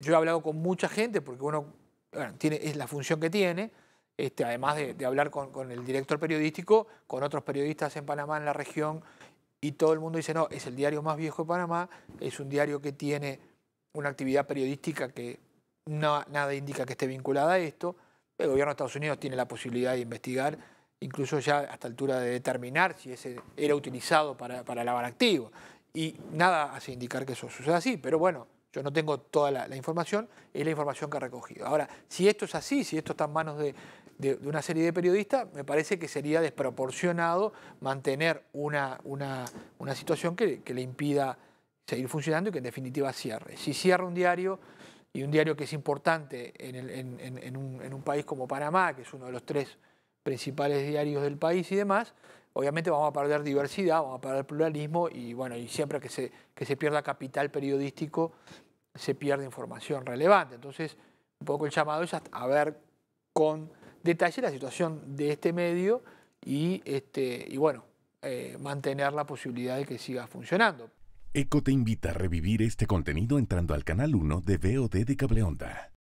Yo he hablado con mucha gente porque uno tiene, es la función que tiene, este, además de, hablar con, el director periodístico, con otros periodistas en Panamá, en la región, y todo el mundo dice, no, es el diario más viejo de Panamá, es un diario que tiene una actividad periodística que nada indica que esté vinculada a esto. El gobierno de Estados Unidos tiene la posibilidad de investigar, incluso ya hasta altura de determinar si ese era utilizado para, para lavar activo. Y nada hace indicar que eso suceda así, pero bueno, yo no tengo toda la, información, es la información que ha recogido. Ahora, si esto es así, si esto está en manos de, una serie de periodistas, me parece que sería desproporcionado mantener una, situación que, le impida seguir funcionando y que en definitiva cierre. Si cierra un diario y un diario que es importante en, un país como Panamá, que es uno de los tres principales diarios del país y demás, obviamente vamos a perder diversidad, vamos a perder pluralismo y bueno, y siempre que se, que se pierda capital periodístico, se pierde información relevante. Entonces, un poco el llamado es a ver con detalle la situación de este medio y, este, y bueno, eh, mantener la posibilidad de que siga funcionando. ECO te invita a revivir este contenido entrando al canal 1 de VOD de Cableonda.